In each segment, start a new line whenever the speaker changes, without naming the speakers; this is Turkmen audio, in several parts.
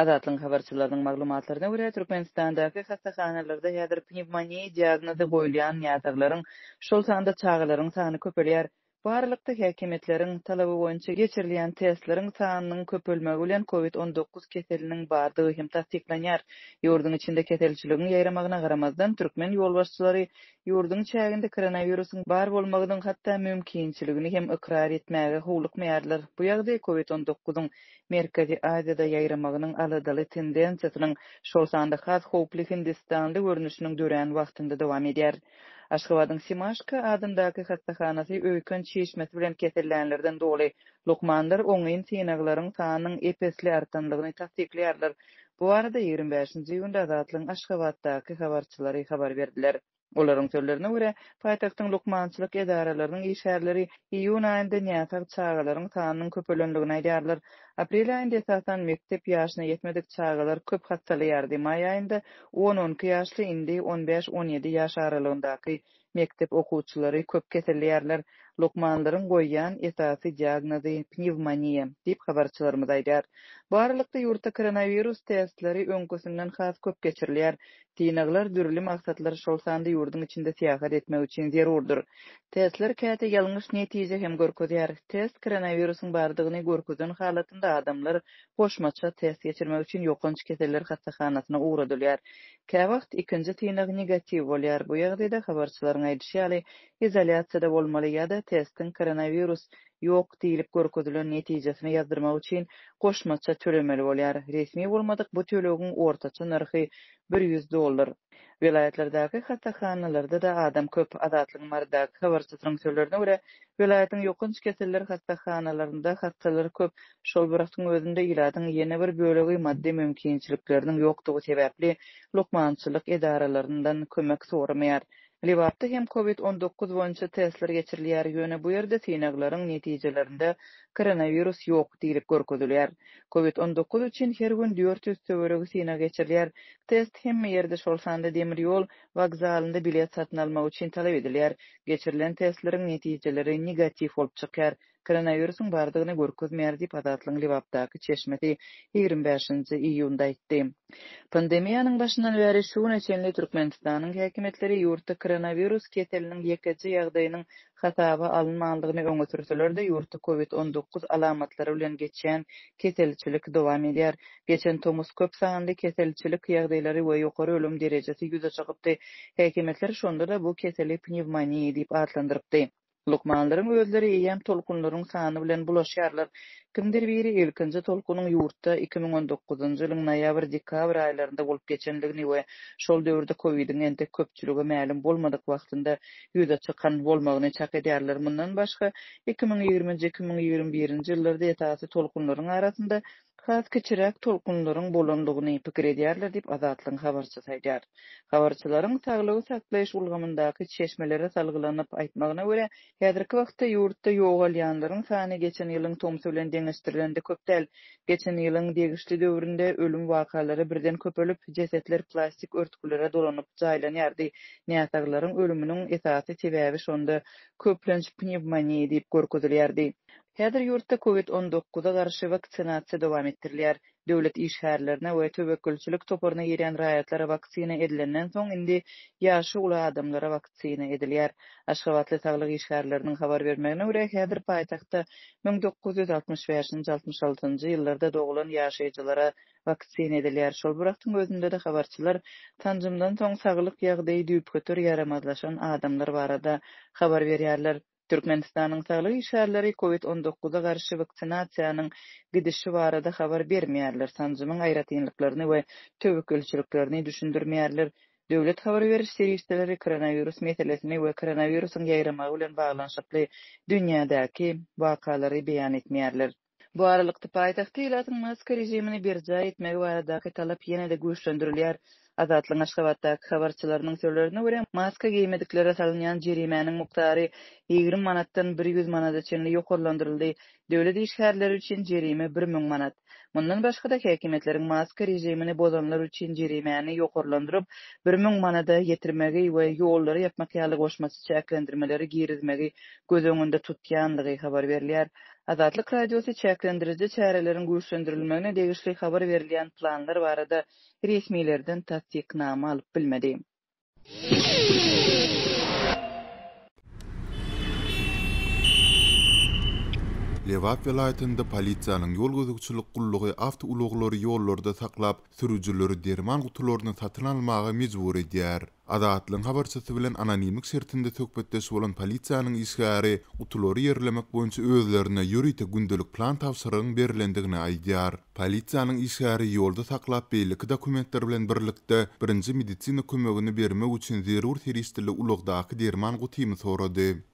Adatlyň habarcylarynyň maglumatlaryna görä Türkmenistandaky hastahanalarda ýa-da pnevmoniýa diagnozy goýulýan ýatagalaryň şol sanda çaýgalaryň sany köpelýär. Barlykda häkimetleriň talaby boýunça geçirilýän testleriň sanynyň köpölmegi bilen COVID-19 keselliginiň bardygy hem täze tehnologiýalar ýurdun içinde keselligiň ýaýramagyna garamazdan türkmen yolbaşçylary ýurdun çagarynda koronawirusin bar bolmagynyň hatda mümkinçiligini hem ikrar etmegi hökümler. Bu ýagdaýda COVID-19-yň merkezi Aziýada ýaýramagynyň alada bir tendensiýasyň şol sanda häz hukliginde standa öwrünişiniň döüren wagtynda dowam edýär. Ашхавадын Симашка адындаки хаттаханасы ойкан чешмас bilen кетелданилрдан доли, Лукмандар оңын сенағыларын саанын epesli артанлыгны тастикли Bu Буарада 25-ci yunda azadlın Ашхавadtaki khabarchilari khabar Olaryň sözlerine görä, paýtagtyň lukmançylyk edaralarynyň işgärleri iýun aýynda näsaq çağalaryň sanynyň köpelenligini aýdýarlar. Aprel aýynda esasan mektep ýaşyna ýetmedik çağalar köp hatly ýardy. Maý aýynda 10-12 ýaşly indi 15-17 ýaş aralygyndaky mektep okuwçylary köp keselýärler. lokmanların goýýan esasy diagnozy pnevmoniýa diýip habarçylarymyz aýdýar. Barlykda ýurtda koronavirus testleri öňkösinden has köp geçirilýär. Dinagylar dürli maksatlary şol sanda ýurdun içinde ýaýat etmek üçin zerurdur. Testler käte ýalňyş netije hem görkezýär. Test koronavirusyň bardygyny görkezen halatynda adamlar goşmaça test geçirmek üçin ýokunç keseller hastahanasyna uğradylýar. Käwagt ikinji dinag negatiw bolýar. Bu ýagdaýda habarçylaryň aýdyşy ýaly izolyasiýada bolmaly ýa-da testin koronavirus yok diýilip görkezilen netijesini ýazdyrmak üçin goşmaça tölemeli bolýar. Resmi bolmadyk bu töleýin ortaça narhy 100 dollar. Vilayetlerdäki hastahanalarda da adam köp adatlyň marda kowr sitrin söýlerine ure, vilayetiň ýokun çykeseller hastahanalarynda hastalar köp şol biräsiň özünde ýaradyň ýene bir bölegi maddi mümkinçilikleriniň ýokdugy sebäpli lokmançylyk edaralarynyň kömek soramaýar. Livatda hem COVID-19 bonca testler geçirliyar yöne bu yerde sinaglarin neticelerinde koronavirus yok deyilip görkudulyar. COVID-19 üçin her gün 400 tövörögü sina geçirliyar. Test hem mi yerde şolsanda demir yol vakzalinde bilet satın alma uçin talep ediliyar. Geçirilen testlerin neticeleri negatif olup çıkar. koronavirusun bardygyny görkezmeýär merdi adatlyň Libapdaky çeşmeti 25-nji iýunda aýtdy. Pandemiýanyň başyndan beri şu näçenli Türkmenistanyň häkimetleri ýurtda koronavirus keteliniň ýekeji ýagdaýynyň hatawa alınmalıgını öňe sürtülerde yurtta COVID-19 alamatları bilen geçen keselçilik dowam edýär. Geçen tomus köp sanly keselçilik ýagdaýlary we ýokary ölüm derejesi ýüze çykypdy. Häkimetler şonda da bu keseli pnevmoniýa diýip atlandyrypdy. Lukmanların özleri iyem tolkunların sanı bilen buloşyarlar. Kimdir biri ilkinci tolkunun yurtta 2019-cı ilin nayabr dekabr aylarında olup geçenligini ve şol dövrde COVID-in ente köpçülüge məlim bolmadık vaxtında yüze çıkan bolmağını çak ediyarlar. Mundan 2020-2021-ci illarda tolkunların arasında Has keçirek tolkunların bolandygyny pikir ederler dip azatlyň habarçy saýdar. Habarçylaryň taglygy saklaýyş ulgamyndaky çeşmelere salgylanyp aýtmagyna görä, häzirki wagtda ýurtda ýogalýanlaryň sany geçen ýylyň tom bilen deňeşdirilende köpdel. Geçen ýylyň degişli döwründe ölüm wakalary birden köpelip, jesetler plastik örtüklere dolanyp jaýlanýardy. Näsaglaryň ölümüniň esasy sebäbi şonda köplenç pneumoniýa diýip görkezilýärdi. Häzir ýurtda COVID-19-a garşy wakcinasiýa dowam etdirilýär. Döwlet işgärlerine we töwekkülçülük toparyna ýeren raýatlara wakcina edilenden soň indi ýaşy uly adamlara wakcina edilýär. Aşgabatly taglyk işgärleriniň habar bermegine görä häzir paýtagtda 1965-66-njy ýyllarda dogulan ýaşajylara wakcina edilýär. Şol buraqtyň özünde de habarçylar tanjymdan soň saglyk ýagdaýy düýüp ýaramazlaşan adamlar barada habar berýärler. Türkmenistanyň saglyk şäherleri COVID-19-yň garşyki varada gidişiwaryda habar bermeýärler, sanjumyň aýratynlyklaryny we töwüklülikleri düşündirmeýärler. Döwlet habar beriş serişdeleri koronawirus meselesini we koronawirusyň ýaýramagy bilen baglanyşykly dünýädäki wakalary beýan etmeýärler. Bu aralykda paýtagt ýolatly maska rejimini bir zaýetmäk barada talap ýene-de güýçlendirýär. Azatlyň Aşgabatda habarçylarynyň söýlerine görä, maska giýmediklere salynýan jerimäniň mukdary 20 manatdan 100 manata çenli ýokurlandyryldy. Döwlet işgärleri üçin jerime 1000 manat. Mundan başga da häkimetleriň maska rejimini bozanlar üçin jerimäni ýokarlandyryp 1000 manada ýetirmegi we ýollary ýapmak ýaly goşmasy çäklendirmeleri girizmegi göz öňünde tutýanlygy habar berilýär. Azatlik radiosi çäklendirizi çäreleriň güýçlendirilmegine degişli habar berilýän planlar barada resmiýlerden tassyknama alyp bilmedi.
Levap vilayatında polisiýanyň ýol gözegçilik gullugy awto uluglary ýollarda saklap, sürüjçileri derman gutularyny satyn almagy mejbur edýär. Адаатлың habarçatı bilen anonimik sertinde tökbette su olan polizianın isgari utulori yerlemek boyunca özlerine yurite gündelik plan tavsarağın berlendigine aydiar. Polizianın isgari yolda taklap beylik dokumentar bilen birlikte birinci medicina kumagini berime uçin zirur teristili ulogdaak derman gutiimi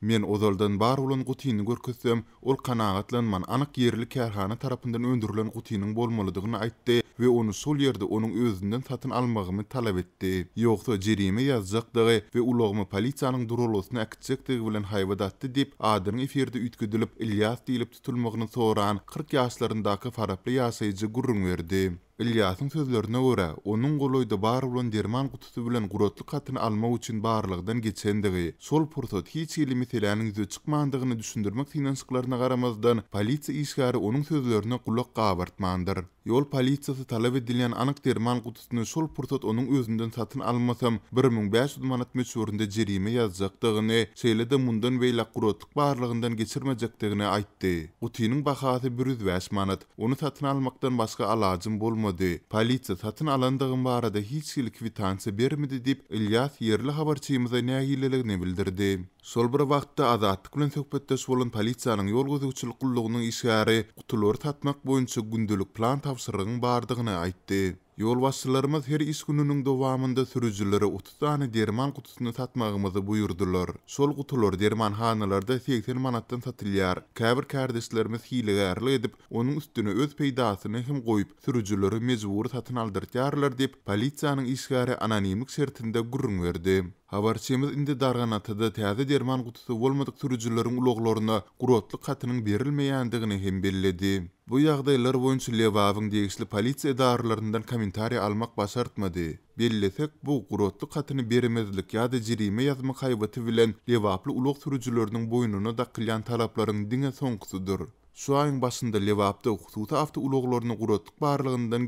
Men ozoldan bar olan gutiini gorkusim ol kanaatlan man anak yerli kerhana tarapindan öndirlan gutiini gutiini gutiini we onu sol yerde onun özünden satın almagymy talap etdi. Ýogsa jerime ýazjakdygy we ulagmy polisiýanyň durulmasyna akçykdygy bilen haýwadatdy dip adyny eferde ütkedilip Ilyas diýilip tutulmagyny soran 40 ýaşlaryndaky faraply ýaşaýjy gurrun verdi. İlyasın sözlerine göre onun goloydu bar olan derman kutusu bülen gürotlu katını alma uçun bağırlıqdan geçendigi. Sol pursat hiç ilimi selanın izi çıkmağandıgını düşündürmek sinansıklarına qaramazdan polisi işgari onun sözlerine kulak qabartmağandır. Yol polisi talab edilyen anıq derman kutusunu sol pursat onun özünden satın almasam 1500 manat meçhurunda cerime yazacaktigini, seyle mundan veyla gürotlu bağırlıqdan geçirmecaktigini aytti. Kutinin bakhati bürüz manat, onu satın almaktan başka alacın bolma. bolmady. Polisiýa satyn alandygyň barada hiç bir kwitansiýa bermedi dip Ilyas yerli habarçymyza näýilligini bildirdi. Sol bir wagtda azatlyk bilen söhbetdeş bolan polisiýanyň ýol gözegçilik gullugynyň işgary gutulary tatmak boýunça gündelik plan tapşyrygyň bardygyny aýtdy. Yol başçılarımız her iş gününün dovamında sürücülere 30 derman kutusunu satmağımızı buyurdular. Sol kutular derman hanalarda 80 manattan satılyar. Kabir kardeşlerimiz hiliga erli edip, onun üstüne öz peydasını hem koyup, sürücülere mecburi satın aldırtyarlar deyip, polizianın işgari anonimik sertinde gurrun verdi. Havarçyymyz indi darganatda täze derman gutusy bolmadyk sürücüleriň uloglaryna gurotly katynyň berilmeýändigini hem belledi. Bu ýagdaýlar boýunça Lewawyň degişli polisiýa darlarından kommentary almak başartmady. Bellesek bu gurotly katyny beremezlik ýa-da jirime ýazma haýbaty bilen Lewaply ulug sürücüleriniň da kylýan talaplaryň diňe soňkusudyr. Şu ayın başında Levapta hususi afta uloglaryny guratyp barlygyndan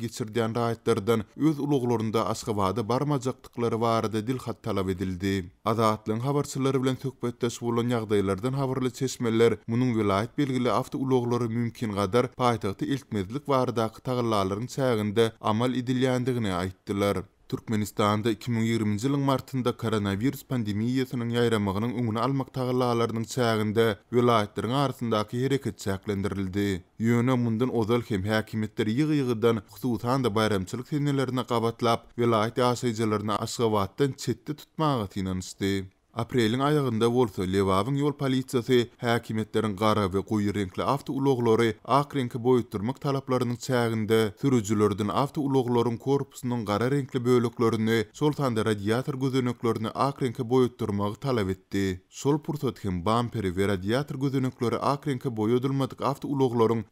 raýatlardan öz uloglarynda Aşgabatda barmajakdyklary barada dil dilxat talap edildi. Adatlyň habarçylary bilan söhbetde bolan ýagdaýlardan habarly çeşmeler munun vilayet belgili afta uloglary mümkin qadar paýtagty iltmezlik barada tagallalaryň çägünde amal edilýändigini aýtdylar. Turkmenistanda 2020 ýylyň martynda koronawirus pandemiýasynyň ýaýramagynyň öňüne almak taýdanlyklarynyň çägindä welaýetleriň arasyndaky hereket çäklendirildi. Ýöne mundan ozal hem häkimetler ýygy-ýygydan hutuwtan da bayramçylyk tenelerini qabatlap, welaýet ýaşajylaryna aşgabatdan çetdi tutmagy tinanysdy. Aprelin aýagynda bolsa Lewawyň yol polisiýasy häkimetleriň gara we goý renkli awto uloglary ak renki boýutdurmak talaplarynyň çägünde sürüjçilerden awto uloglaryň korpusynyň renkli bölüklerini Sultanda radiator gözünüklerini ak renki boýutdurmak talap etdi. Sol purtatkyn bamperi we radiator gözünükleri ak renki boýudylmadyk awto uloglaryň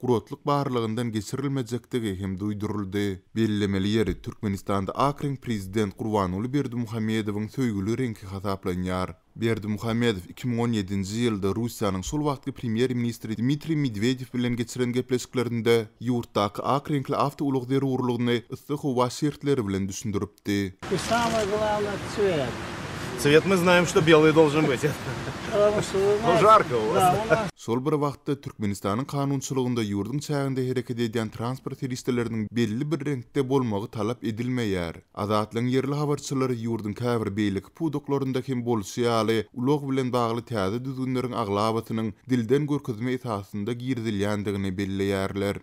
barlygyndan geçirilmejekdigi hem duyduruldi. Bellemeli ýeri Türkmenistanda ak renk prezident Gurbanuly Berdimuhammedowyň söýgüli renki hasaplanýar. берди мухамедов 2017 жылда Русияның сол вакытки премьер министрі Дмитрий Медведев менен кечирген кеплешиктеринде юрттагы ак реңкли авто улугдери уурулугуны ысык ва шертлери менен түшүндүрүптү.
Самое главное цвет.
Цвет мы знаем, что белый должен быть.
Bu jarka bolsa.
Sol bir wagtda Türkmenistanyň kanunçylygynda ýurdun çägindä hereket edýän transport listeleriniň belli bir reňkde bolmagy talap edilmeýär. Azatlygyň ýerli habarçylary ýurdun käbir beýlik puduklaryndan kim bolsa ýaly, ulag bilen bagly täze düzgünleriň aglabatynyň dilden görkezme ýetasynda girdilýändigini belli ýerler.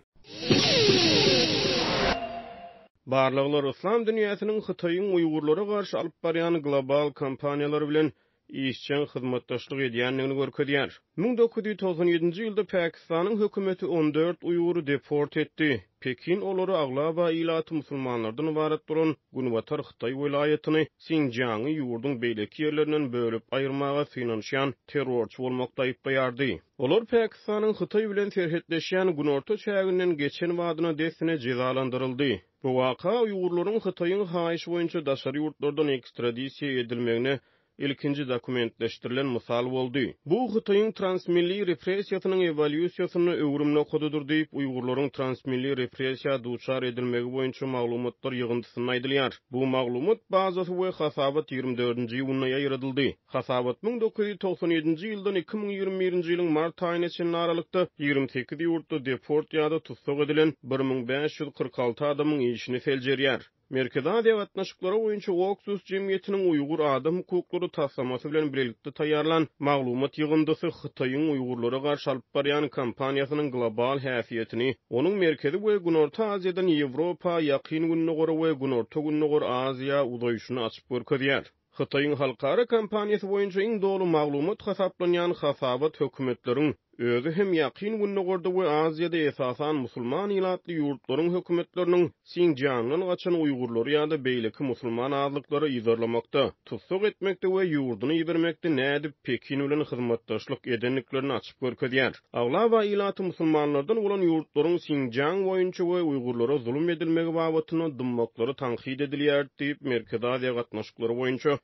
Barlıqlar İslam dünýäsiniň Hitaýyň Uýgurlara garşy alyp barýan global kampaniýalary bilen işçi hizmetdaşlyk edýänligini görkezýär. 1997-nji ýylda Pakistanyň hökümeti 14 uýguru deport etdi. Pekin olary agla ilat musulmanlardan ibaret duran Gunwatar Xitai welaýatyny Sinjiang ýurdunyň beýleki ýerlerinden bölüp aýyrmaga finansiýan terrorçy bolmakda ýetdi. Olar Pakistanyň Xitai bilen serhetleşýän Gunorta şäherinden geçen wagtyna desine jezalandyryldy. Bu waka uýgurlaryň Xitaiň haýyş boýunça daşary ýurtlardan ekstradisiýa edilmegine ilkinji dokumentleştirilen misal boldy. Bu Hytyň transmilli repressiýasynyň ewolýusiýasyny öwrümle okududyr diýip Uýgurlaryň transmilli repressiýa duýçar edilmegi boýunça maglumatlar ýygnatysyna aýdylýar. Bu maglumat bazasy we hasabat 24-nji ýylyna ýaýradyldy. Hasabat 1997-nji ýyldan 2021-nji ýylyň mart aýyna çyn aralykda 28 ýurtda deport ýa-da tutsak edilen 1546 adamyň işini felçerýär. Merkez Aziya vatandaşlıklara oýunçy Oksus jemgyýetiniň uygur adam hukuklary taýdanlaşmasy bilen birlikde taýýarlan maglumat ýygnadysy Hytaýyň Uýgurlara garşy alyp barýan kampaniýasynyň global häsiýetini, onuň merkezi we Gunorta Aziýadan Ýewropa ýakyn günnä gorag we Gunorta günnä gorag Aziýa uýdaýşyny açyp görkezýär. Hytaýyň halkara kampaniýasy boýunça iň dowlu maglumat hasaplanýan hasabat hökümetleriň Özü hem yakin günnü gördü ve Aziyada esasan musulman ilatli yurtların hükümetlerinin sin canlının açan uygurları ya da beylik musulman azlıkları izarlamakta, tutsuk etmekte ve yurdunu izarmakta ne pekin ulan hizmettaşlık edenliklerini açık görkü diyar. Ağla ilatı musulmanlardan olan yurtların sin oyuncu ve uygurlara zulüm edilmeg vavatına dummakları tanhid ediliyar deyip merkez aziyy aziyy aziyy aziyy aziyy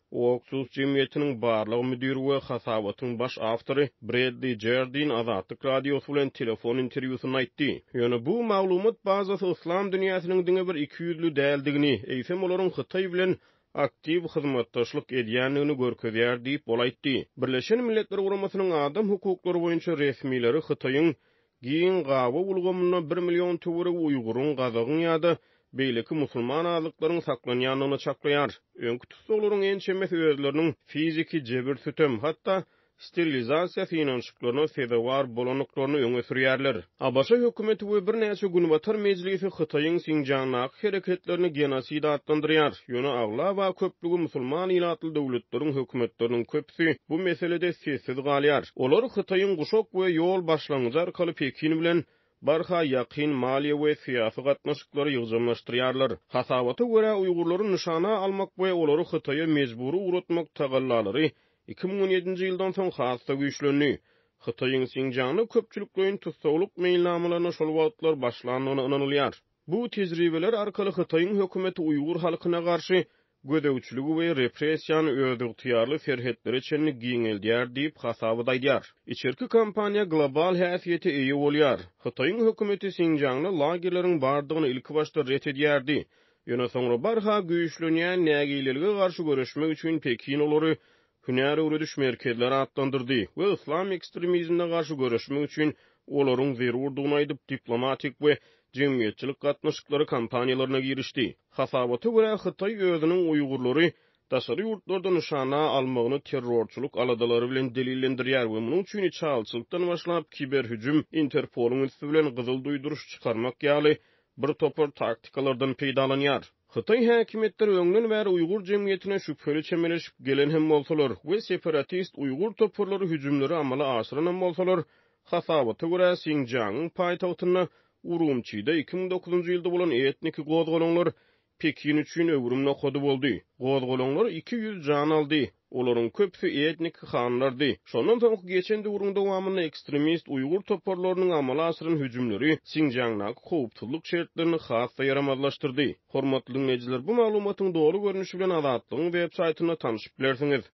aziyy aziyy aziyy aziyy Azatlyk radiosu bilen telefon interwýusyny aýtdy. Ýöne bu maglumat bazasy Islam dünýäsiniň diňe bir 200-lü däldigini, eýsem olaryň Hytaý bilen aktiv hyzmatdaşlyk edýändigini görkezýär diýip bolaýtdy. Birleşen Milletler Guramasynyň adam hukuklary boýunça resmiýleri Hytaýyň giň gawa bolgumyna 1 million töwere Uýgurun gazagyn ýady. Beýleki musulman aýlyklaryň saklanýanyny çaklaýar. Öňkütsiz olaryň ençemesi özlerini fiziki jebir sütüm, sterilizasiýa finansçylaryna fedawar bolanyklaryny öňe sürýärler. Abaşa hökümeti we bir näçe gün watar mejlisi Hytaýyň Sinjanyna hereketlerini genosid atlandyrýar. Ýöne agla we köplügi musulman ýylatly döwletleriň hökümetleriniň köpsi bu meselede sessiz galýar. Olar Hytaýyň guşok we ýol başlangyzlar kalyp Pekin bilen Barha yakin maliye ve siyasi katnaşıkları yığcımlaştırıyarlar. Hasavata göre Uygurların nişana almak ve oları Hıtay'a mecburu uğratmak tagallaları 2017-nji ýyldan soň hasda güýçlendi. Hytaýyň Sinjanyň köpçülükleýin tutsawlyk meýlamalaryna şol wagtlar başlanyny ynanylýar. Bu tejribeler arkaly Hytaýyň hökümeti Uýgur halkyna garşy gödäwçiligi we repressiýany öýdüp tiýarly ferhetlere çenli giňeldiýär diýip hasaby Içerki kampaniýa global häsiýeti eýe bolýar. Hytaýyň hökümeti Sinjanyň lagerleriň bardygyny ilk başda ret edýärdi. Ýöne soňra barha güýçlenýän nägilerge garşy görüşmek üçin Pekin olary hünäri öwre düşmerkeler atlandyrdy we islam ekstremizmine garşy görüşmek üçin olaryň zerur aýdyp diplomatik we jemgyýetçilik gatnaşyklary kampaniýalaryna girişdi. Hasabata görä Hitai özüniň uýgurlary Dasary yurtlardan nişana almagyny terrorçuluk aladalary bilen delillendirýär we munun üçin çalçylykdan başlap kiber hücum Interpolun üstü bilen gyzyl duýduruş çykarmak ýaly bir topar taktikalardan peýdalanýar. Xitay häkimetleri öňden bär Uygur jemgyýetine şüpheli çemeleşip gelen hem bolsalar, we separatist Uygur toporlary hüjümleri amala aşyran hem bolsalar, hasabata görä Sinjaň paýtagtyny Urumçyda 2009-njy ýylda bolan etniki gowdgalanlar Pekin üçün öwrümnə qodu boldy. Gozgolonlar 200 jan aldy. Olaryň köpüsi etnik xanlardy. Şondan soň geçen döwründe dowamyny ekstremist Uygur toparlarynyň amala asyryn hüjümleri Sinjangna köpçülük şertlerini hasda yaramazlaşdyrdy. Hormatly meclislar, bu maglumatyň dogry görnüşi bilen adatdyň web saýtyna tanışyp bilersiňiz.